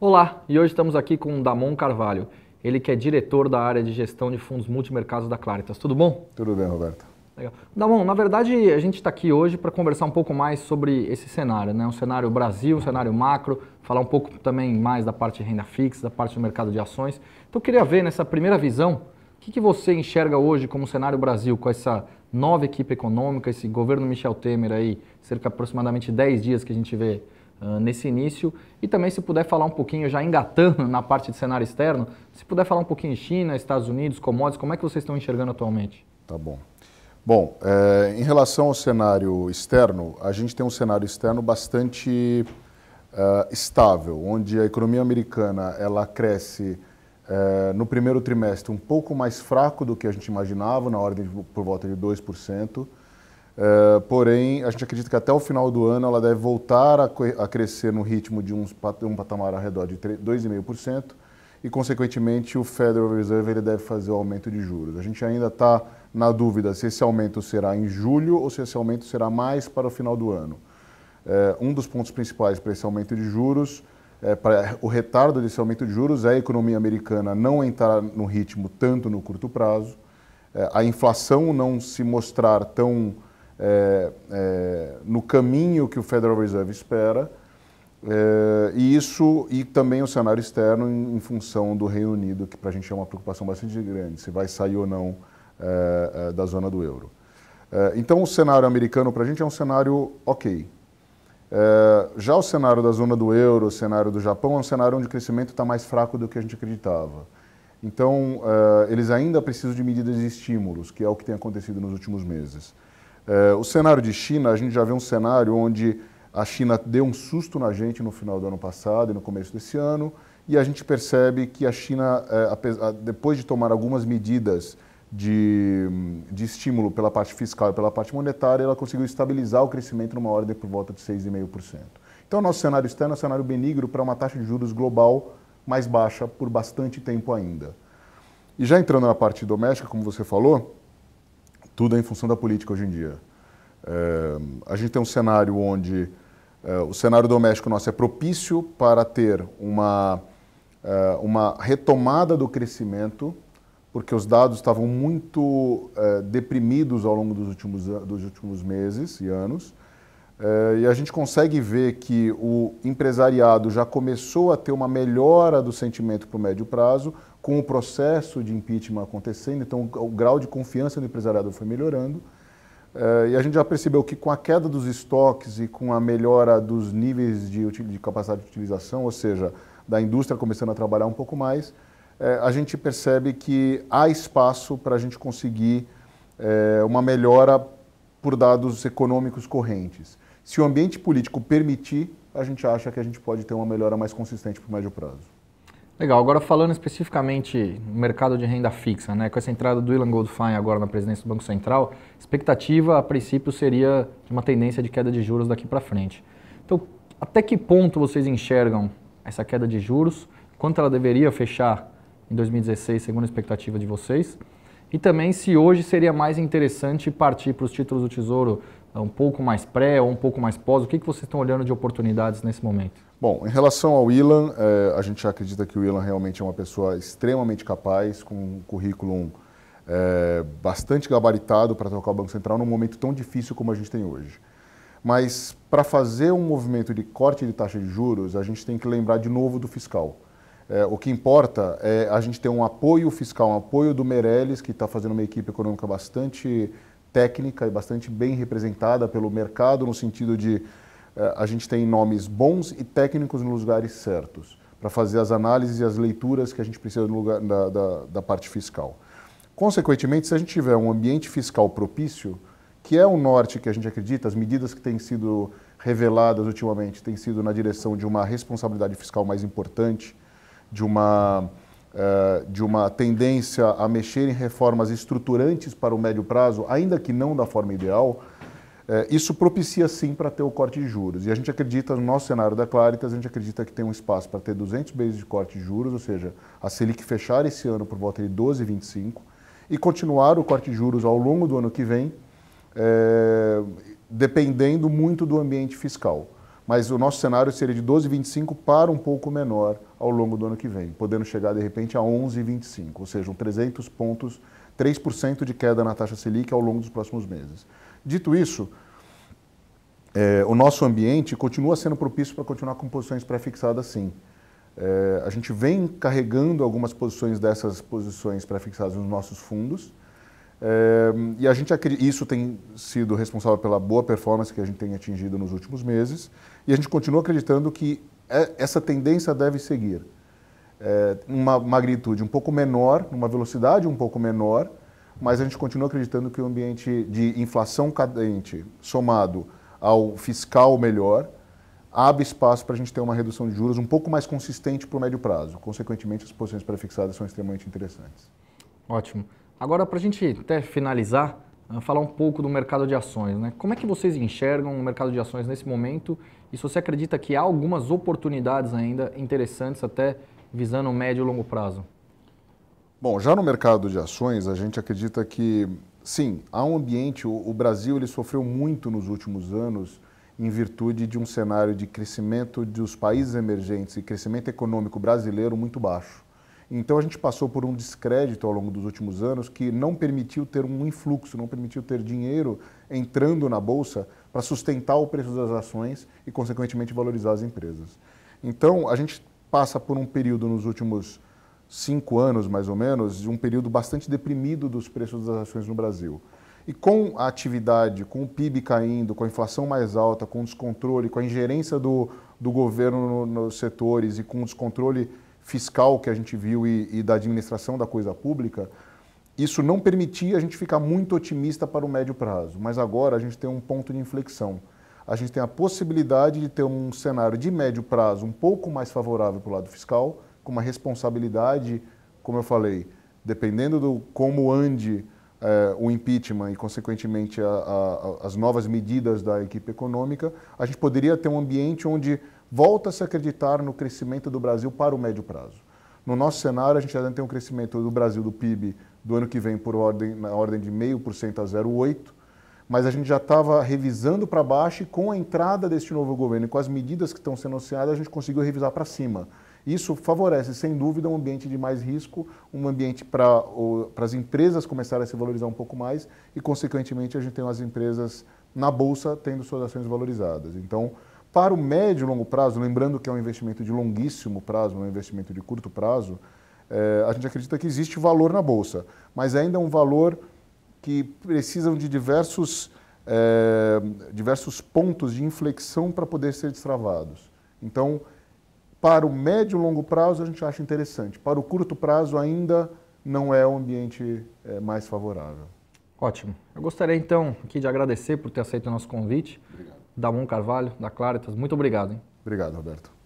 Olá, e hoje estamos aqui com o Damon Carvalho, ele que é diretor da área de gestão de fundos multimercados da Claritas. Tudo bom? Tudo bem, Roberto. Legal. Damon, na verdade a gente está aqui hoje para conversar um pouco mais sobre esse cenário, né? um cenário Brasil, um cenário macro, falar um pouco também mais da parte de renda fixa, da parte do mercado de ações. Então eu queria ver nessa primeira visão, o que, que você enxerga hoje como cenário Brasil com essa nova equipe econômica, esse governo Michel Temer aí, cerca de aproximadamente 10 dias que a gente vê ah, nesse início. E também, se puder falar um pouquinho, já engatando na parte de cenário externo, se puder falar um pouquinho China, Estados Unidos, commodities, como é que vocês estão enxergando atualmente? Tá bom. Bom, é, em relação ao cenário externo, a gente tem um cenário externo bastante uh, estável, onde a economia americana ela cresce eh, no primeiro trimestre um pouco mais fraco do que a gente imaginava, na ordem de, por volta de 2%. Eh, porém, a gente acredita que até o final do ano ela deve voltar a, a crescer no ritmo de um patamar ao redor de 2,5% e, consequentemente, o Federal Reserve ele deve fazer o aumento de juros. A gente ainda está na dúvida se esse aumento será em julho ou se esse aumento será mais para o final do ano. Eh, um dos pontos principais para esse aumento de juros, é, para o retardo desse aumento de juros, é a economia americana não entrar no ritmo tanto no curto prazo, é, a inflação não se mostrar tão é, é, no caminho que o Federal Reserve espera, é, e isso e também o cenário externo em, em função do Reino Unido, que para a gente é uma preocupação bastante grande, se vai sair ou não é, é, da zona do euro. É, então o cenário americano para a gente é um cenário ok. já o cenário da zona do euro, o cenário do Japão, é um cenário onde o crescimento está mais fraco do que a gente acreditava. Então, eles ainda precisam de medidas de estímulos, que é o que tem acontecido nos últimos meses. É, o cenário de China, a gente já vê um cenário onde a China deu um susto na gente no final do ano passado e no começo desse ano, e a gente percebe que a China, é, depois de tomar algumas medidas de, de, estímulo pela parte fiscal e pela parte monetária, ela conseguiu estabilizar o crescimento numa ordem por volta de 6,5%. Então, nosso cenário externo é um cenário benigno para uma taxa de juros global mais baixa por bastante tempo ainda. E já entrando na parte doméstica, como você falou, tudo é em função da política hoje em dia. É, a gente tem um cenário onde é, o cenário doméstico nosso é propício para ter uma, é, uma retomada do crescimento, porque os dados estavam muito é, deprimidos ao longo dos últimos, dos últimos meses e anos. É, e a gente consegue ver que o empresariado já começou a ter uma melhora do sentimento para o médio prazo, com o processo de impeachment acontecendo, então o grau de confiança do empresariado foi melhorando. Uh, e a gente já percebeu que com a queda dos estoques e com a melhora dos níveis de, de capacidade de utilização, ou seja, da indústria começando a trabalhar um pouco mais, uh, a gente percebe que há espaço para a gente conseguir uh, uma melhora por dados econômicos correntes. Se o ambiente político permitir, a gente acha que a gente pode ter uma melhora mais consistente para o médio prazo. Legal, agora falando especificamente no mercado de renda fixa, né, com essa entrada do Ilan Goldfein agora na presidência do Banco Central, expectativa a princípio seria de uma tendência de queda de juros daqui para frente. Então, até que ponto vocês enxergam essa queda de juros? Quanto ela deveria fechar em 2016, segundo a expectativa de vocês? E também se hoje seria mais interessante partir para os títulos do Tesouro um pouco mais pré ou um pouco mais pós, o que, que vocês estão olhando de oportunidades nesse momento? Bom, em relação ao Ilan, eh, a gente acredita que o Ilan realmente é uma pessoa extremamente capaz, com um currículo eh, bastante gabaritado para tocar o Banco Central num momento tão difícil como a gente tem hoje. Mas para fazer um movimento de corte de taxa de juros, a gente tem que lembrar de novo do fiscal. Eh, o que importa é a gente ter um apoio fiscal, um apoio do Meirelles, que está fazendo uma equipe econômica bastante técnica e bastante bem representada pelo mercado, no sentido de eh, a gente tem nomes bons e técnicos nos lugares certos para fazer as análises e as leituras que a gente precisa no lugar, da, da, da parte fiscal. Consequentemente, se a gente tiver um ambiente fiscal propício, que é o norte que a gente acredita, as medidas que têm sido reveladas ultimamente têm sido na direção de uma responsabilidade fiscal mais importante, de uma, eh, de uma tendência a mexer em reformas estruturantes para o médio prazo, ainda que não da forma ideal, é, isso propicia sim para ter o corte de juros. E a gente acredita, no nosso cenário da Claritas, a gente acredita que tem um espaço para ter 200 meses de corte de juros, ou seja, a Selic fechar esse ano por volta de 12,25 e continuar o corte de juros ao longo do ano que vem, é, dependendo muito do ambiente fiscal. Mas o nosso cenário seria de 12,25 para um pouco menor ao longo do ano que vem, podendo chegar de repente a 11,25, ou seja, um 300 pontos, 3% de queda na taxa Selic ao longo dos próximos meses. Dito isso, é, o nosso ambiente continua sendo propício para continuar com posições pré-fixadas, sim. É, a gente vem carregando algumas posições dessas posições pré-fixadas nos nossos fundos. É, e a gente isso tem sido responsável pela boa performance que a gente tem atingido nos últimos meses. E a gente continua acreditando que é, essa tendência deve seguir. É, uma magnitude um pouco menor, uma velocidade um pouco menor, mas a gente continua acreditando que o ambiente de inflação cadente, somado ao fiscal melhor, abre espaço para a gente ter uma redução de juros um pouco mais consistente para o médio prazo. Consequentemente, as posições prefixadas são extremamente interessantes. Ótimo. Agora, para a gente até finalizar, eh, falar um pouco do mercado de ações. Né? Como é que vocês enxergam o mercado de ações nesse momento? E se você acredita que há algumas oportunidades ainda interessantes, até visando o médio e longo prazo? Bom, já no mercado de ações, a gente acredita que, sim, há um ambiente, o, Brasil ele sofreu muito nos últimos anos em virtude de um cenário de crescimento dos países emergentes e crescimento econômico brasileiro muito baixo. Então a gente passou por um descrédito ao longo dos últimos anos que não permitiu ter um influxo, não permitiu ter dinheiro entrando na bolsa para sustentar o preço das ações e consequentemente valorizar as empresas. Então a gente passa por um período nos últimos cinco anos, mais ou menos, de um período bastante deprimido dos preços das ações no Brasil. E com a atividade, com o PIB caindo, com a inflação mais alta, com o descontrole, com a ingerência do, do governo no, nos setores e com o descontrole fiscal que a gente viu e, e da administração da coisa pública, isso não permitia a gente ficar muito otimista para o médio prazo. Mas agora a gente tem um ponto de inflexão. A gente tem a possibilidade de ter um cenário de médio prazo um pouco mais favorável para o lado fiscal, com uma responsabilidade, como eu falei, dependendo do como ande é, o impeachment e, consequentemente, a, a, as novas medidas da equipe econômica, a gente poderia ter um ambiente onde volta a se acreditar no crescimento do Brasil para o médio prazo. No nosso cenário, a gente ainda tem um crescimento do Brasil do PIB do ano que vem por ordem, na ordem de 0,5% a 0,8%, mas a gente já estava revisando para baixo e com a entrada deste novo governo e com as medidas que estão sendo anunciadas, a gente conseguiu revisar para cima. Isso favorece, sem dúvida, um ambiente de mais risco, um ambiente para as empresas começarem a se valorizar um pouco mais e, consequentemente, a gente tem as empresas na bolsa tendo suas ações valorizadas. Então, para o médio e longo prazo, lembrando que é um investimento de longuíssimo prazo, não é um investimento de curto prazo, é, a gente acredita que existe valor na bolsa, mas ainda é um valor que precisam de diversos, é, diversos pontos de inflexão para poder ser destravados. Então, para o médio e longo prazo, a gente acha interessante. Para o curto prazo, ainda não é o ambiente é, mais favorável. Ótimo. Eu gostaria, então, aqui de agradecer por ter aceito o nosso convite. Obrigado. Damon Carvalho, da Claritas. Muito obrigado. Hein? Obrigado, Roberto.